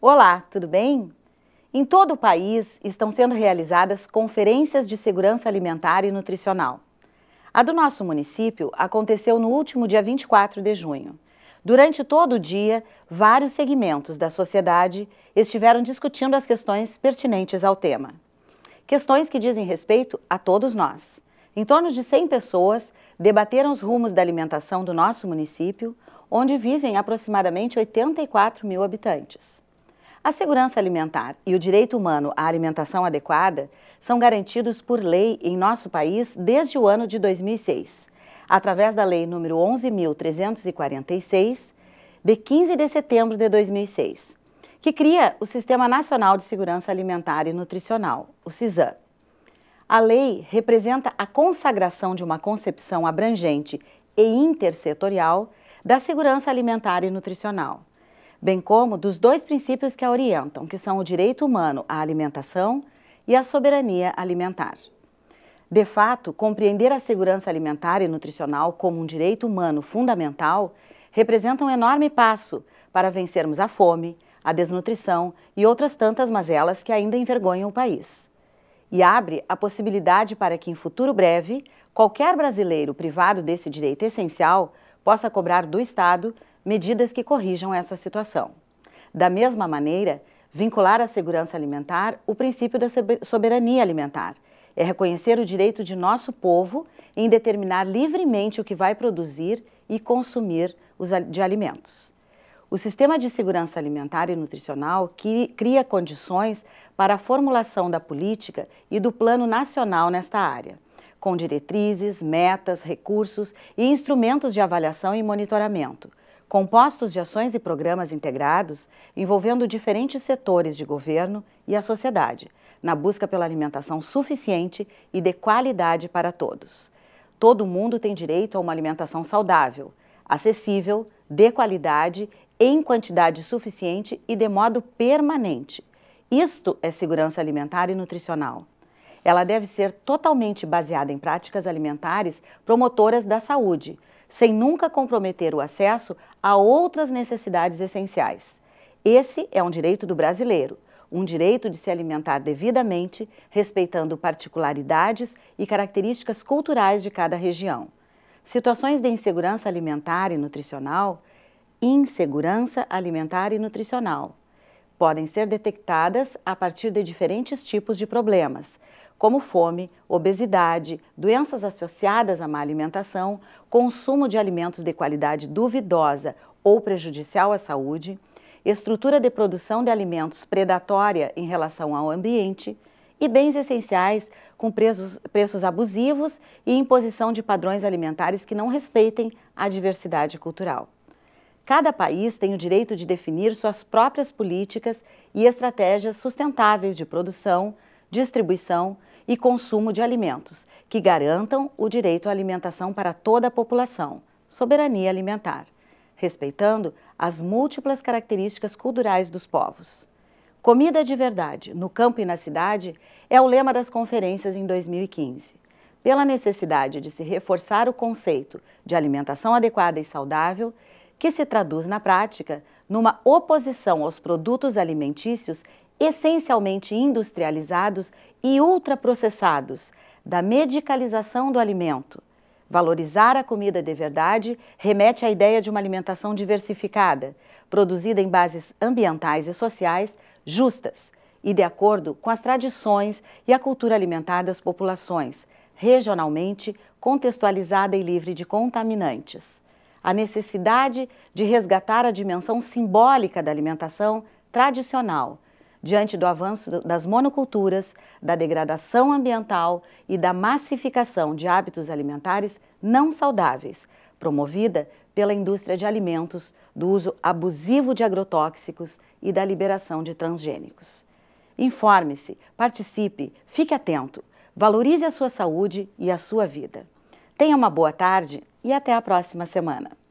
Olá, tudo bem? Em todo o país estão sendo realizadas conferências de segurança alimentar e nutricional. A do nosso município aconteceu no último dia 24 de junho. Durante todo o dia, vários segmentos da sociedade estiveram discutindo as questões pertinentes ao tema. Questões que dizem respeito a todos nós. Em torno de 100 pessoas debateram os rumos da alimentação do nosso município, onde vivem aproximadamente 84 mil habitantes. A segurança alimentar e o direito humano à alimentação adequada são garantidos por lei em nosso país desde o ano de 2006, através da Lei nº 11.346, de 15 de setembro de 2006, que cria o Sistema Nacional de Segurança Alimentar e Nutricional, o SISAM. A lei representa a consagração de uma concepção abrangente e intersetorial da segurança alimentar e nutricional bem como dos dois princípios que a orientam, que são o direito humano à alimentação e a soberania alimentar. De fato, compreender a segurança alimentar e nutricional como um direito humano fundamental representa um enorme passo para vencermos a fome, a desnutrição e outras tantas mazelas que ainda envergonham o país. E abre a possibilidade para que, em futuro breve, qualquer brasileiro privado desse direito essencial possa cobrar do Estado medidas que corrijam essa situação. Da mesma maneira, vincular à segurança alimentar o princípio da soberania alimentar. É reconhecer o direito de nosso povo em determinar livremente o que vai produzir e consumir de alimentos. O Sistema de Segurança Alimentar e Nutricional cria condições para a formulação da política e do plano nacional nesta área, com diretrizes, metas, recursos e instrumentos de avaliação e monitoramento, compostos de ações e programas integrados envolvendo diferentes setores de governo e a sociedade, na busca pela alimentação suficiente e de qualidade para todos. Todo mundo tem direito a uma alimentação saudável, acessível, de qualidade, em quantidade suficiente e de modo permanente. Isto é segurança alimentar e nutricional. Ela deve ser totalmente baseada em práticas alimentares promotoras da saúde, sem nunca comprometer o acesso a outras necessidades essenciais. Esse é um direito do brasileiro, um direito de se alimentar devidamente, respeitando particularidades e características culturais de cada região. Situações de insegurança alimentar e nutricional, insegurança alimentar e nutricional, podem ser detectadas a partir de diferentes tipos de problemas, como fome, obesidade, doenças associadas à má alimentação, consumo de alimentos de qualidade duvidosa ou prejudicial à saúde, estrutura de produção de alimentos predatória em relação ao ambiente e bens essenciais com preços, preços abusivos e imposição de padrões alimentares que não respeitem a diversidade cultural. Cada país tem o direito de definir suas próprias políticas e estratégias sustentáveis de produção, distribuição, e consumo de alimentos, que garantam o direito à alimentação para toda a população, soberania alimentar, respeitando as múltiplas características culturais dos povos. Comida de verdade, no campo e na cidade, é o lema das conferências em 2015. Pela necessidade de se reforçar o conceito de alimentação adequada e saudável, que se traduz na prática numa oposição aos produtos alimentícios essencialmente industrializados e ultraprocessados, da medicalização do alimento. Valorizar a comida de verdade remete à ideia de uma alimentação diversificada, produzida em bases ambientais e sociais justas e de acordo com as tradições e a cultura alimentar das populações, regionalmente contextualizada e livre de contaminantes. A necessidade de resgatar a dimensão simbólica da alimentação tradicional, diante do avanço das monoculturas, da degradação ambiental e da massificação de hábitos alimentares não saudáveis, promovida pela indústria de alimentos, do uso abusivo de agrotóxicos e da liberação de transgênicos. Informe-se, participe, fique atento, valorize a sua saúde e a sua vida. Tenha uma boa tarde e até a próxima semana.